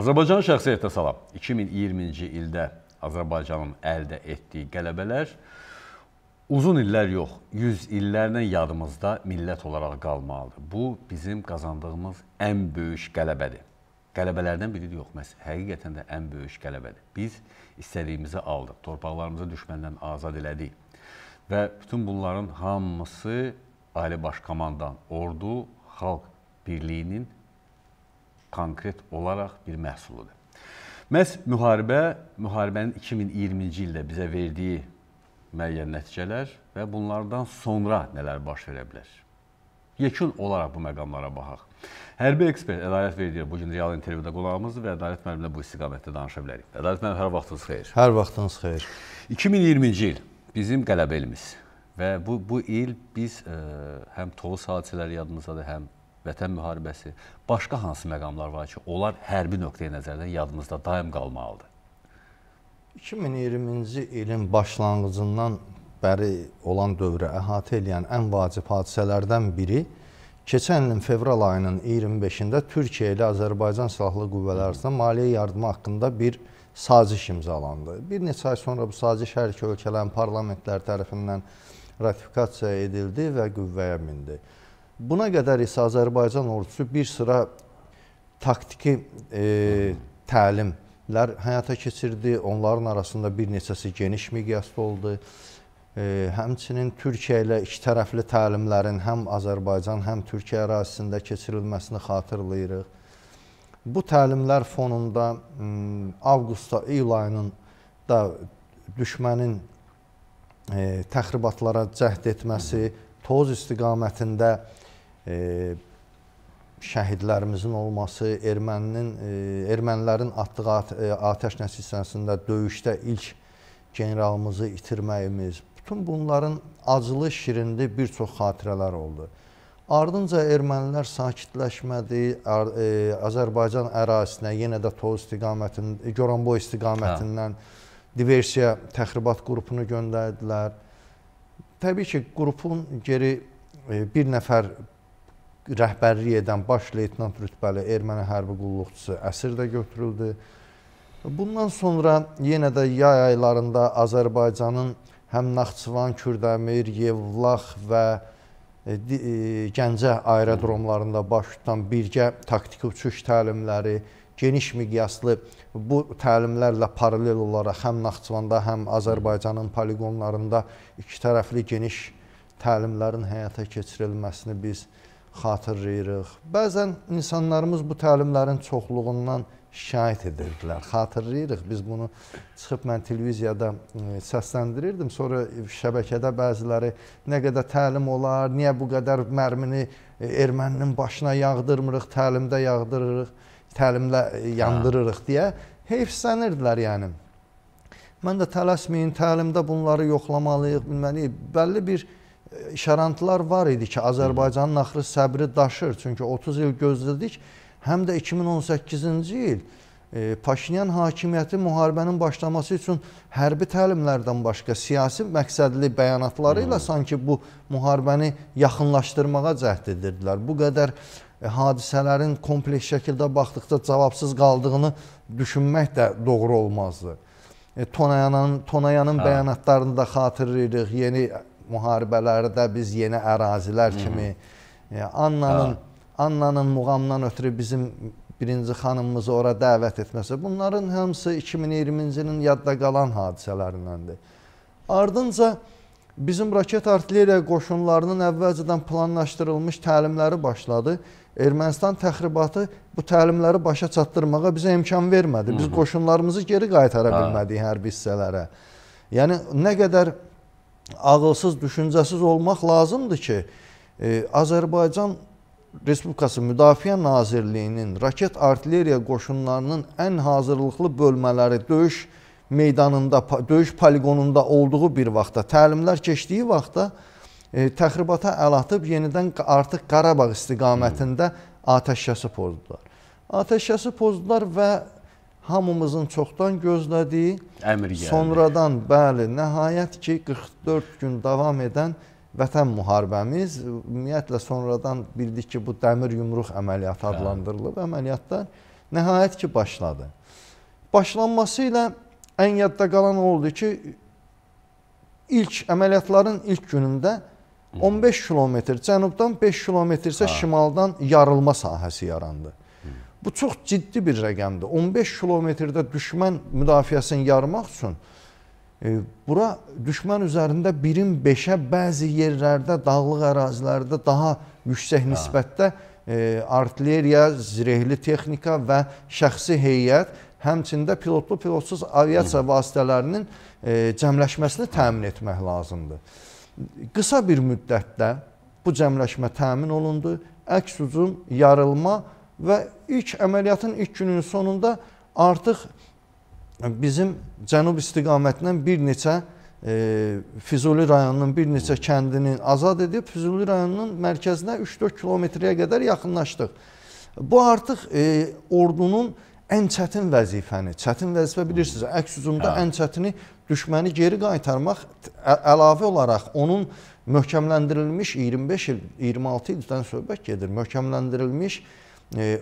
Azərbaycan şəxsiyyətə salam. 2020-ci ildə Azərbaycanın əldə etdiyi qələbələr uzun illər yox, 100 illərlə yadımızda millət olaraq qalmalıdır. Bu bizim qazandığımız ən böyük qələbədir. Qələbələrdən biri yox, məhz həqiqətən də ən böyük qələbədir. Biz istədiyimizi aldıq, torpaqlarımızı düşməndən azad elədik. Və bütün bunların hamısı Ali Baş Komandan, ordu, xalq birliyinin konkret olaraq bir məhsuludur. Məs müharibə, müharibənin 2020-ci ildə bizə verdiyi müəyyən nəticələr və bunlardan sonra nələr baş verə bilər? Yekun olaraq bu məqamlara baxaq. Hərbi ekspert Ədalət Verdiyev bu gün real intervyuda qonağımızdır və Ədalət müəllimlə bu istiqamətdə danışa bilərik. Ədalət müəllim, hər vaxtınız xeyir. Hər vaxtınız xeyir. 2020-ci il bizim qələbə ilimiz və bu bu il biz ə, e, həm Tovuz hadisələri yadımızdadır, həm Vətən müharibəsi, başqa hansı məqamlar var ki, onlar hərbi nöqteyi nəzərdə yadımızda daim qalmalıdır? 2020-ci ilin başlanğıcından bəri olan dövrə əhatə eləyən ən vacib hadisələrdən biri keçən ilin fevral ayının 25-də Türkiyə ilə Azərbaycan Silahlı Qüvvələri arasında maliyyə yardımı haqqında bir saziş imzalandı. Bir neçə ay sonra bu saziş hər iki ölkələrin parlamentləri tərəfindən ratifikasiya edildi və qüvvəyə mindi. Buna qədər isə Azərbaycan ordusu bir sıra taktiki e, təlimlər həyata keçirdi. Onların arasında bir neçəsi geniş miqyaslı oldu. E, həmçinin Türkiyə ilə iki tərəfli təlimlərin həm Azərbaycan, həm Türkiyə ərazisində keçirilməsini xatırlayırıq. Bu təlimlər fonunda avqusta, iyul ayının da düşmənin e, təxribatlara cəhd etməsi, toz istiqamətində e, şəhidlərimizin olması, erməninin, e, ermənilərin atdığı at atəş nəticəsində döyüşdə ilk generalımızı itirməyimiz, bütün bunların acılı şirində bir çox xatirələr oldu. Ardınca ermənilər sakitləşmədi, ar e, Azərbaycan ərazisinə yenə də Toz istiqamətinin, Goranboy istiqamətindən hə. diversiya təxribat qrupunu göndərdilər. Təbii ki, qrupun geri e, bir nəfər rəhbərlik edən baş leytenant rütbəli erməni hərbi qulluqçusu əsir də götürüldü. Bundan sonra yenə də yay aylarında Azərbaycanın həm Naxçıvan, Kürdəmir, Yevlax və e, e, Gəncə aerodromlarında baş tutan birgə taktiki uçuş təlimləri, geniş miqyaslı bu təlimlərlə paralel olaraq həm Naxçıvanda, həm Azərbaycanın poliqonlarında iki tərəfli geniş təlimlərin həyata keçirilməsini biz görürük xatırlayırıq. Bəzən insanlarımız bu təlimlərin çoxluğundan şikayət edirdilər. Xatırlayırıq, biz bunu çıxıb mən televiziyada ə, e, səsləndirirdim. Sonra şəbəkədə bəziləri nə qədər təlim olar, niyə bu qədər mərmini e, erməninin başına yağdırmırıq, təlimdə yağdırırıq, təlimlə e, yandırırıq deyə heyfsənirdilər yəni. Mən də tələsməyin, təlimdə bunları yoxlamalıyıq, bilməliyik. Bəlli bir işarəntılar var idi ki, Azərbaycanın axırı səbri daşır. Çünki 30 il gözlədik. Həm də 2018-ci il e, Paşinyan hakimiyyəti müharibənin başlaması üçün hərbi təlimlərdən başqa siyasi məqsədli bəyanatları Hı. ilə hmm. sanki bu müharibəni yaxınlaşdırmağa cəhd edirdilər. Bu qədər e, hadisələrin kompleks şəkildə baxdıqda cavabsız qaldığını düşünmək də doğru olmazdı. E, Tonayanın, Tonayanın bəyanatlarını da xatırlayırıq. Yeni müharibələrdə biz yeni ərazilər kimi e, Annanın ha. Annanın muğamdan ötürü bizim birinci xanımımızı ora dəvət etməsi, bunların hamısı 2020-ci ilin yadda qalan hadisələrindəndir. Ardınca bizim raket artilleriya qoşunlarının əvvəlcədən planlaşdırılmış təlimləri başladı. Ermənistan təxribatı bu təlimləri başa çatdırmağa bizə imkan vermədi. Biz qoşunlarımızı geri qaytara bilmədik hərbi hissələrə. Yəni nə qədər ağılsız, düşüncəsiz olmaq lazımdır ki, e, Azərbaycan Respublikası Müdafiə Nazirliyinin raket artilleriya qoşunlarının ən hazırlıqlı bölmələri döyüş meydanında, döyüş poligonunda olduğu bir vaxtda, təlimlər keçdiyi vaxtda e, təxribata əl atıb yenidən artıq Qarabağ istiqamətində hmm. atəşkəsi pozdular. Atəşkəsi pozdular və hamımızın çoxdan gözlədiyi, Əmr gəldi. sonradan bəli, nəhayət ki 44 gün davam edən vətən müharibəmiz ümumiyyətlə sonradan bildik ki, bu dəmir yumruq əməliyyatı adlandırılıb. Əməliyyatlar nəhayət ki başladı. Başlanması ilə ən yadda qalan oldu ki, ilk əməliyyatların ilk günündə 15 kilometr cənubdan 5 kilometr isə şimaldan yarılma sahəsi yarandı. Bu çox ciddi bir rəqəmdir. 15 kilometrdə düşmən müdafiəsini yarmaq üçün e, bura düşmən üzərində 1-in 5-ə bəzi yerlərdə, dağlıq ərazilərdə daha yüksək nisbətdə e, artilleriya, zirehli texnika və şəxsi heyət, həmçində pilotlu pilotsuz aviasiya vasitələrinin e, cəmləşməsini təmin etmək lazımdır. Qısa bir müddətdə bu cəmləşmə təmin olundu. Əks ucum yarılma və ilk əməliyyatın ilk gününün sonunda artıq bizim cənub istiqamətindən bir neçə e, Füzuli rayonunun bir neçə kəndini azad edib Füzuli rayonunun mərkəzinə 3-4 kilometrəyə qədər yaxınlaşdıq. Bu artıq e, ordunun ən çətin vəzifəni, çətin vəzifə bilirsiniz, əks hücumda hə. ən çətini düşməni geri qaytarmaq əlavə olaraq onun möhkəmləndirilmiş 25 il, 26 ildən söhbət gedir, möhkəmləndirilmiş e,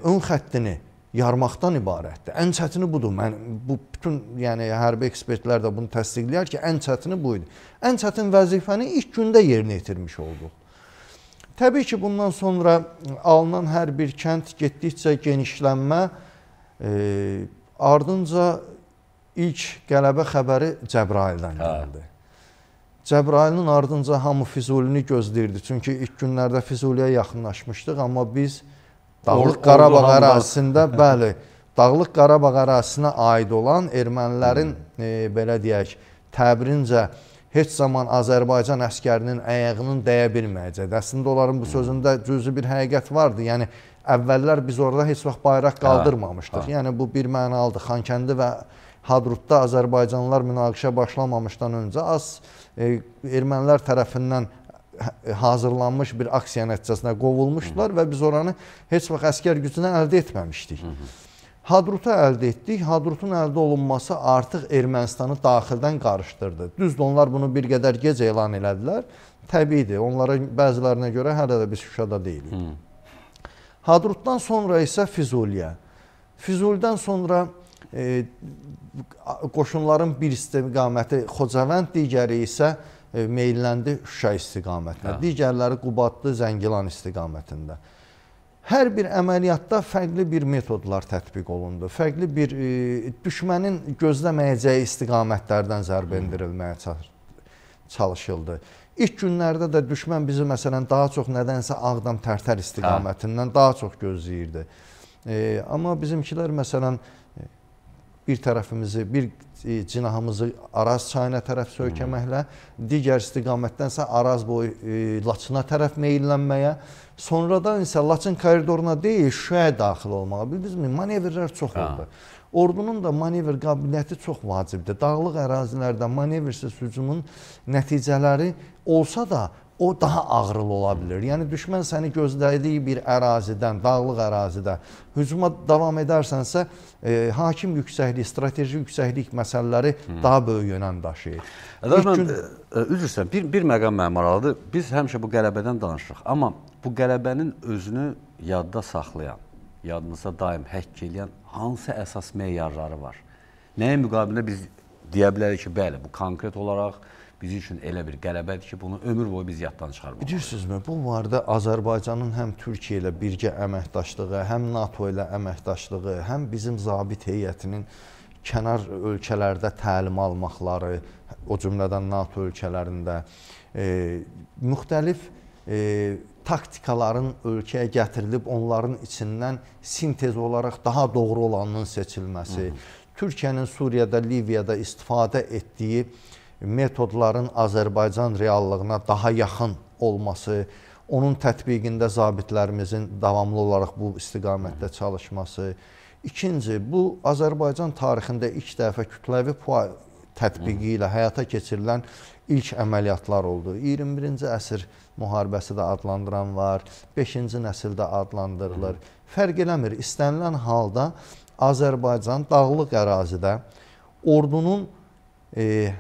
ön xəttini yarmaqdan ibarətdir. Ən çətini budur. Mən bu bütün, yəni hərbi ekspertlər də bunu təsdiqləyir ki, ən çətini bu idi. Ən çətin vəzifəni ilk gündə yerinə yetirmiş olduq. Təbii ki, bundan sonra alınan hər bir kənd getdikcə genişlənmə, e, ardınca ilk qələbə xəbəri Cəbraildən gəldi. Cəbrailin ardınca hamı Füzulini gözləyirdi. Çünki ilk günlərdə Füzuliyə yaxınlaşmışdıq, amma biz e, Dağlıq Or Qarabağ ərazisində, bəli, Dağlıq Qarabağ ərazisinə aid olan ermənilərin, e, belə deyək, təbirincə heç zaman Azərbaycan əskərinin əyəğinin dəyə bilməyəcəkdir. Əslində, onların bu sözündə cüzü bir həqiqət vardır. Yəni, əvvəllər biz orada heç vaxt bayraq qaldırmamışdıq. Hə, hə. Yəni, bu bir mənalıdır. Xankəndi və Hadrutda Azərbaycanlılar münaqişə başlamamışdan öncə az e, ermənilər tərəfindən Hə, hazırlanmış bir aksiya nəticəsində qovulmuşdular və biz oranı heç vaxt əskər gücünə əldə etməmişdik. Hadrutu əldə etdik. Hadrutun əldə olunması artıq Ermənistanı daxildən qarışdırdı. Düzdür, onlar bunu bir qədər gec elan elədilər. Təbiidir, onlara bəzilərinə görə hələ də biz Şuşada deyilik. Hı. Hadrutdan sonra isə Füzuliyə. Füzulidən sonra e, qoşunların bir istiqaməti Xocavənd, digəri isə Füzuliyə E, meyilləndi Şuşa istiqamətinə, Aha. Hə. digərləri Qubadlı, Zəngilan istiqamətində. Hər bir əməliyyatda fərqli bir metodlar tətbiq olundu. Fərqli bir e, düşmənin gözləməyəcəyi istiqamətlərdən zərbə endirilməyə çalışıldı. İlk günlərdə də düşmən bizi məsələn daha çox nədənsə Ağdam Tərtər istiqamətindən hə. daha çox gözləyirdi. E, amma bizimkilər məsələn e, bir tərəfimizi, bir e, cinahımızı Araz çayına tərəf söykəməklə, digər istiqamətdənsə Araz boyu e, Laçına tərəf meyillənməyə, sonradan isə Laçın koridoruna deyil, Şuşaya daxil olmağa. Bildinizmi? Manevrlər çox oldu. Ha. Ordunun da manevr qabiliyyəti çox vacibdir. Dağlıq ərazilərdə manevrsiz hücumun nəticələri olsa da o daha ağrılı ola bilər. Yəni düşmən səni gözlədiyi bir ərazidən, dağlıq ərazidə hücuma davam edərsənsə, e, hakim yüksəklik, strateji yüksəklik məsələləri hmm. daha böyük önəm daşıyır. Ədalət gün... E, e, üzr istəyirəm. Bir bir məqam mənə maraqlıdır. Biz həmişə bu qələbədən danışırıq, amma bu qələbənin özünü yadda saxlayan, yadımızda daim həkk eləyən hansı əsas meyarları var? Nəyə müqabilində biz deyə bilərik ki, bəli, bu konkret olaraq bizim üçün elə bir qələbədir ki, bunu ömür boyu biz yaddan çıxarmalıyıq. Bilirsinizmi, bu barədə Azərbaycanın həm Türkiyə ilə birgə əməkdaşlığı, həm NATO ilə əməkdaşlığı, həm bizim zabit heyətinin kənar ölkələrdə təlim almaqları, o cümlədən NATO ölkələrində e, müxtəlif e, taktikaların ölkəyə gətirilib onların içindən sintez olaraq daha doğru olanın seçilməsi, Hı -hı. Türkiyənin Suriyada, Liviyada istifadə etdiyi metodların Azərbaycan reallığına daha yaxın olması, onun tətbiqində zabitlərimizin davamlı olaraq bu istiqamətdə çalışması. İkinci, bu Azərbaycan tarixində ilk dəfə kütləvi PUA tətbiqi ilə həyata keçirilən ilk əməliyyatlar oldu. 21-ci əsr müharibəsi də adlandıran var, 5-ci nəsildə adlandırılır. Fərq eləmir, istənilən halda Azərbaycan dağlıq ərazidə ordunun e,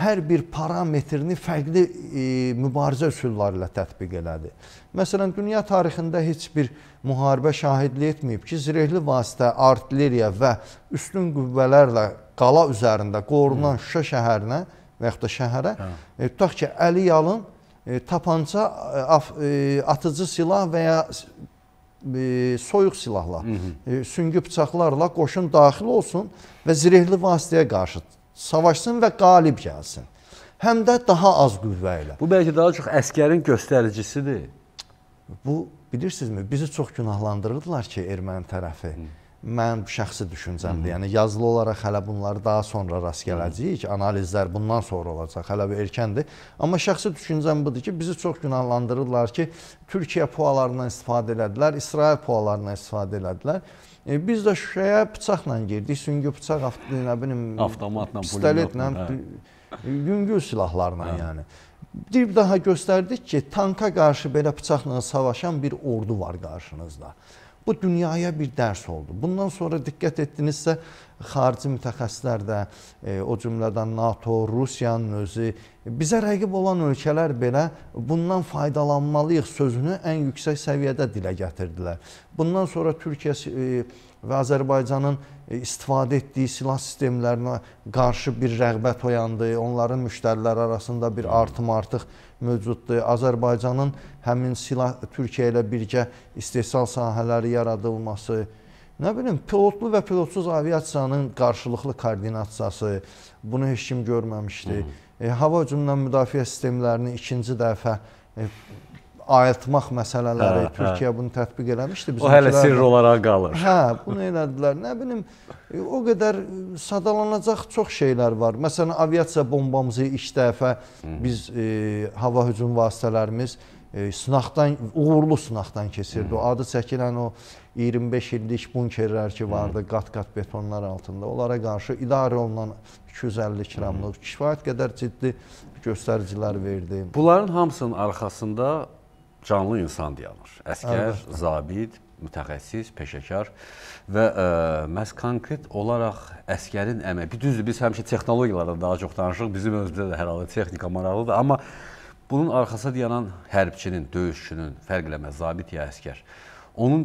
hər bir parametrini fərqli e, mübarizə üsulları ilə tətbiq elədi. Məsələn, dünya tarixində heç bir müharibə şahidlik etməyib ki, zirehli vasitə, artilleriya və üstün qüvvələrlə qala üzərində qorunan Şuşa şəhərinə və yaxud da şəhərə Hı. Hə. e, tutaq ki, əli yalın e, tapanca, e, af, e, atıcı silah və ya e, soyuq silahla, Hı -hı. E, süngü bıçaqlarla qoşun daxil olsun və zirehli vasitəyə qarşı savaşsın və qalib gəlsin. Həm də daha az qüvvə ilə. Bu bəlkə daha çox əskərin göstəricisidir. Bu bilirsinizmi, bizi çox günahlandırırdılar ki, erməni tərəfi. Hı mən şəxsi düşüncəmdir. Yəni yazılı olaraq hələ bunları daha sonra rast gələcəyik. Analizlər bundan sonra olacaq. Hələ bir erkəndir. Amma şəxsi düşüncəm budur ki, bizi çox günahlandırırlar ki, Türkiyə pualarından istifadə elədilər, İsrail pualarından istifadə elədilər. E, biz də Şuşaya bıçaqla girdik, süngü bıçaq, nə bilim, avtomatla, pistoletlə, hə. yüngül silahlarla hə. yəni. Bir daha göstərdik ki, tanka qarşı belə bıçaqla savaşan bir ordu var qarşınızda. Bu dünyaya bir dərs oldu. Bundan sonra diqqət etdinizsə, xarici mütəxəssislər də, e, o cümlədən NATO, Rusiyanın özü, bizə rəqib olan ölkələr belə bundan faydalanmalıyıq sözünü ən yüksək səviyyədə dilə gətirdilər. Bundan sonra Türkiyə e, və Azərbaycanın e, istifadə etdiyi silah sistemlərinə qarşı bir rəğbət oyandı. Onların müştərilər arasında bir artım artıq mövcuddur. Azərbaycanın həmin silah Türkiyə ilə birgə istehsal sahələri yaradılması, nə bilim, pilotlu və pilotsuz aviasiyanın qarşılıqlı koordinasiyası, bunu heç kim görməmişdi. Hı -hı. E, hava hücumundan müdafiə sistemlərini ikinci dəfə e, ayıltmaq məsələləri hə, Türkiyə hə. bunu tətbiq eləmişdi. O hələ sirr olaraq qalır. Hə, bunu elədilər. Nə bilim, o qədər sadalanacaq çox şeylər var. Məsələn, aviasiya bombamızı ilk dəfə biz e, hava hücum vasitələrimiz e, sınaqdan, uğurlu sınaqdan keçirdi. Hı. O adı çəkilən o 25 illik bunkerlər ki vardı qat-qat betonlar altında. Onlara qarşı idarə olunan 250 kiramlıq kifayət qədər ciddi göstəricilər verdi. Bunların hamısının arxasında canlı insan deyilmiş. Əskər, Əlbəttə. zabit, mütəxəssis, peşəkar və ə, e, məhz konkret olaraq əskərin əməyi. Bir düzdür, biz həmişə texnologiyalardan daha çox danışırıq. Bizim özümüzdə də hər halda texnika maraqlıdır, amma bunun arxasına dayanan hərbçinin, döyüşçünün fərqləməz zabit ya əskər. Onun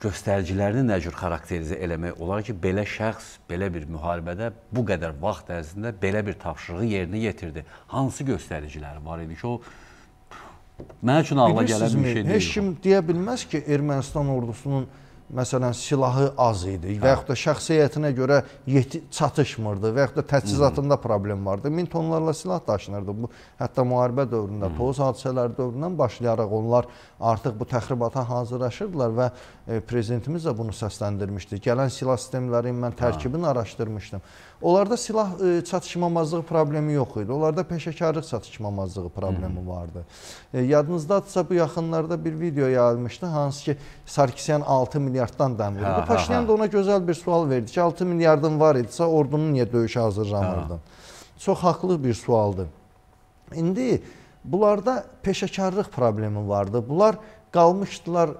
göstəricilərini nə cür xarakterizə eləmək olar ki, belə şəxs belə bir müharibədə bu qədər vaxt ərzində belə bir tapşırığı yerinə yetirdi. Hansı göstəriciləri var idi ki, o Mənə üçün ağla gələn bir şey deyil. Heç kim deyə bilməz ki, Ermənistan ordusunun məsələn silahı az idi və hə. yaxud da şəxsiyyətinə görə yeti çatışmırdı və yaxud da təchizatında problem vardı. Min tonlarla silah daşınırdı. Bu hətta müharibə dövründə, toz hadisələri dövründən başlayaraq onlar artıq bu təxribata hazırlaşırdılar və E, prezidentimiz də bunu səsləndirmişdi. Gələn silah sistemlərinin mən tərkibini ha. araşdırmışdım. Onlarda silah e, çatışmamazlığı problemi yox idi. Onlarda peşəkarlıq çatışmamazlığı problemi Hı. vardı. E, yadınızdadırsa bu yaxınlarda bir video yayılmışdı. Hansı ki Sarkisyan 6 milyarddan dəm vurdu. Paşinyan da ona gözəl bir sual verdi ki, 6 milyardın var idisə ordunu niyə döyüşə hazırlamırdın? Çox haqlı bir sualdır. İndi bunlarda peşəkarlıq problemi vardı. Bunlar qalmışdılar e,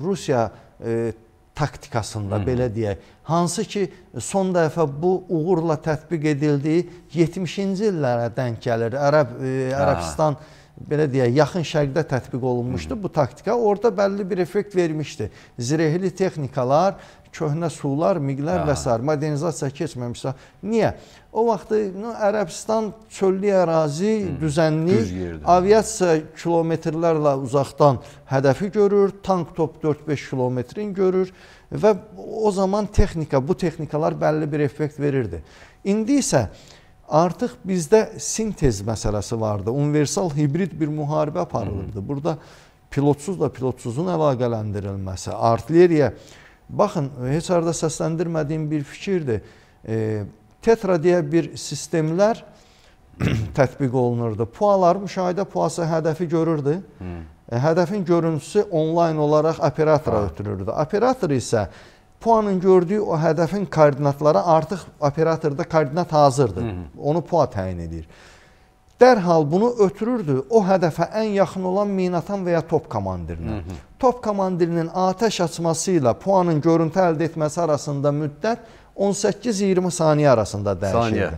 Rusiya e, taktikasında Hı. belə deyək. Hansı ki son dəfə bu uğurla tətbiq edildiyi 70-ci illərə denk gəlir. Ərəb ə, e, Ərəbistan Hə belə deyək, yaxın şərqdə tətbiq olunmuşdu bu taktika. Orada bəlli bir effekt vermişdi. Zirehli texnikalar, köhnə sular, miqlər və s. modernizasiya keçməmişsə. Niyə? O vaxtı no, Ərəbistan çöllü ərazi Hı. düzənli, aviasiya kilometrlərlə uzaqdan hədəfi görür, tank top 4-5 kilometrin görür və o zaman texnika, bu texnikalar bəlli bir effekt verirdi. İndi isə e, Artıq bizdə sintez məsələsi vardı. Universal hibrid bir müharibə aparılırdı. Burada pilotsuzla pilotsuzun əlaqələndirilməsi, artilleriya baxın heç harda səsləndirmədiyim bir fikirdir. E, tetra deyə bir sistemlər tətbiq olunurdu. Puaları müşahidə puası hədəfi görürdü. Hı. E, hədəfin görüntüsü onlayn olaraq operatora hə. ötürürdü. Operator isə PUA-nın gördüyü o hədəfin koordinatları artıq operatorda koordinat hazırdır. Hı -hı. Onu PUA təyin edir. Dərhal bunu ötürürdü o hədəfə ən yaxın olan minatan və ya top komandirinə. Hı -hı. Top komandirinin atəş açması ilə PUA-nın görüntü əldə etməsi arasında müddət 18-20 saniyə arasında dəyişirdi. Saniyə.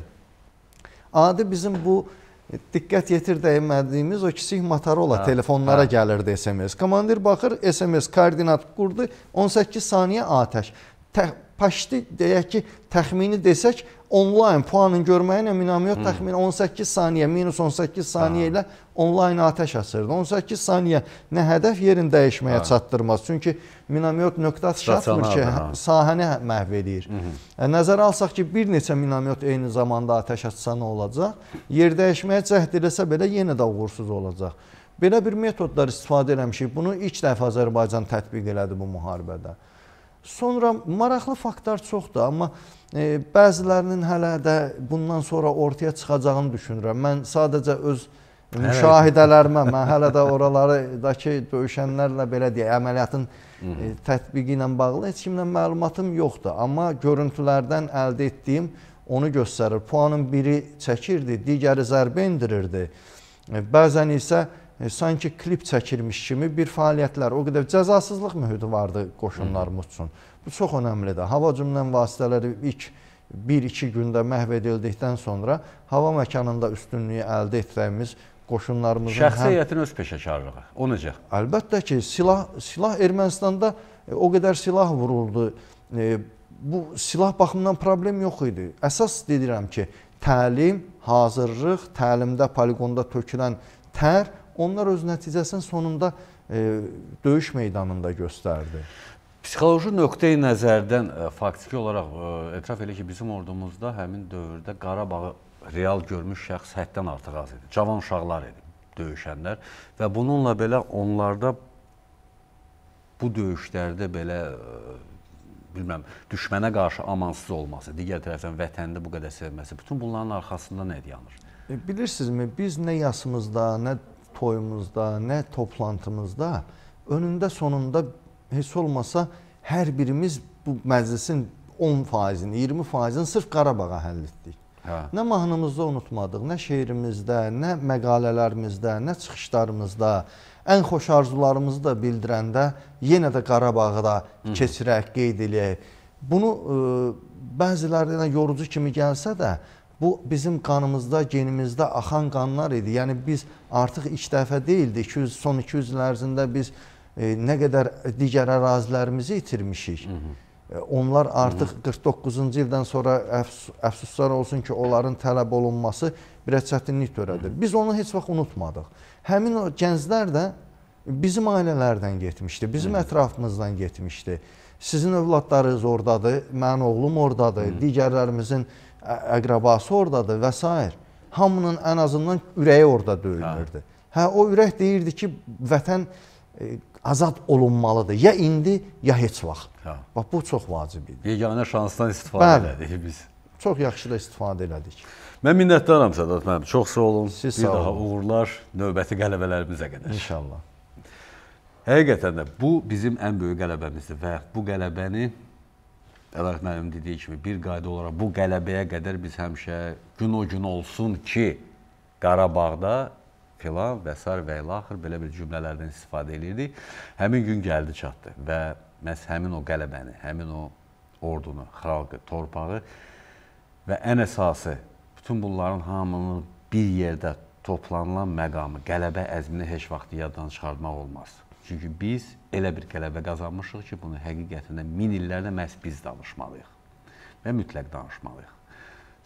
Adi bizim bu E, diqqət yetir dəymədiyimiz o kiçik Motorola hə, telefonlara hə. gəlirdi SMS. Komandir baxır, SMS koordinat qurdu, 18 saniyə atəş. Tə, paşdi deyək ki, təxmini desək onlayn puanın görməyi ilə Minamyot hmm. təxminən 18 saniyə, minus 18 saniyə hə. ilə onlayn atəş açırdı. 18 saniyə nə hədəf yerin dəyişməyə ha. Hə. çatdırmaz. Çünki Minamyot nöqtə atış atmır ki, ha. Hə. sahəni məhv edir. Hmm. E, nəzərə alsaq ki, bir neçə Minamyot eyni zamanda atəş açsa nə olacaq? Yer dəyişməyə cəhd eləsə belə yenə də uğursuz olacaq. Belə bir metodlar istifadə eləmişik. Bunu ilk dəfə Azərbaycan tətbiq elədi bu müharibədə. Sonra maraqlı faktlar çoxdur, amma e, bəzilərinin hələ də bundan sonra ortaya çıxacağını düşünürəm. Mən sadəcə öz müşahidələrimə, mən hələ də oralardakı döyüşənlərlə belə deyək, əməliyyatın e, tətbiqi ilə bağlı heç kimlə məlumatım yoxdur, amma görüntülərdən əldə etdiyim onu göstərir. Puanın biri çəkirdi, digəri zərbə endirirdi. E, bəzən isə e, E, sanki klip çəkilmiş kimi bir fəaliyyətlər, o qədər cəzasızlıq mühiti vardı qoşunlarımız üçün. Bu çox önəmlidir. Hava cümlən vasitələri ilk 1-2 gündə məhv edildikdən sonra hava məkanında üstünlüyü əldə etdiyimiz qoşunlarımızın... Şəxsi heyətin öz peşəkarlığı, o necə? Əlbəttə ki, silah, silah Ermənistanda e, o qədər silah vuruldu. E, bu silah baxımından problem yox idi. Əsas deyirəm ki, təlim, hazırlıq, təlimdə poligonda tökülən tər onlar öz nəticəsini sonunda e, döyüş meydanında göstərdi. Psixoloji nöqteyi nəzərdən ə, e, faktiki olaraq ə, e, etiraf elə ki, bizim ordumuzda həmin dövrdə Qarabağı real görmüş şəxs həddən artıq az idi. Cavan uşaqlar idi döyüşənlər və bununla belə onlarda bu döyüşlərdə belə ə, e, bilməm, düşmənə qarşı amansız olması, digər tərəfdən vətənini bu qədər sevməsi, bütün bunların arxasında nə dayanır? Bilirsinizmi, biz nə yasımızda, nə toyumuzda, nə toplantımızda önündə sonunda heç olmasa hər birimiz bu məclisin 10 faizini, 20 faizini sırf Qarabağa həll etdik. Hə. Nə mahnımızda unutmadıq, nə şeirimizdə, nə məqalələrimizdə, nə çıxışlarımızda, ən xoş arzularımızı da bildirəndə yenə də Qarabağı da keçirək, qeyd eləyək. Bunu ə, bəzilərinə yorucu kimi gəlsə də, Bu bizim qanımızda, genimizdə axan qanlar idi. Yəni biz artıq ilk dəfə deyildi. 200 son 200 il ərzində biz e, nə qədər digər ərazilərimizi itirmişik. Hı -hı. E, onlar artıq 49-cu ildən sonra əfs əfsuslar olsun ki, onların tələb olunması bir çətinlik törədir. Biz onu heç vaxt unutmadıq. Həmin o gənclər də bizim ailələrdən getmişdi, bizim Hı -hı. ətrafımızdan getmişdi. Sizin övladlarınız oradadır, mənim oğlum oradadır, Hı. digərlərimizin əqrəbası oradadır və s. Hamının ən azından ürəyi orada döyülürdü. Hə. hə, o ürək deyirdi ki, vətən e, azad olunmalıdır. Ya indi, ya heç vaxt. Hə. Bax, bu çox vacib idi. Yeganə şansdan istifadə Bəli. elədik biz. Çox yaxşı da istifadə elədik. Mən minnətdaram Sədat müəllim. Çox sağ olun. Siz sağ olun. Bir daha uğurlar növbəti qələbələrimizə qədər. İnşallah. Həqiqətən də bu bizim ən böyük qələbəmizdir və bu qələbəni Əlaq müəllim dediyi kimi bir qayda olaraq bu qələbəyə qədər biz həmişə gün o gün olsun ki, Qarabağda filan və s. və ilaxır belə bir cümlələrdən istifadə edirdik. Həmin gün gəldi çatdı və məhz həmin o qələbəni, həmin o ordunu, xalqı, torpağı və ən əsası bütün bunların hamının bir yerdə toplanılan məqamı, qələbə əzmini heç vaxt yaddan çıxartmaq olmaz. Çünki biz elə bir qələbə qazanmışıq ki, bunu həqiqətində min illərdə məhz biz danışmalıyıq və mütləq danışmalıyıq.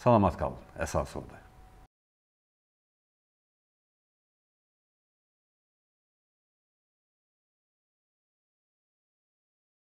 Salamat qalın, əsas odur.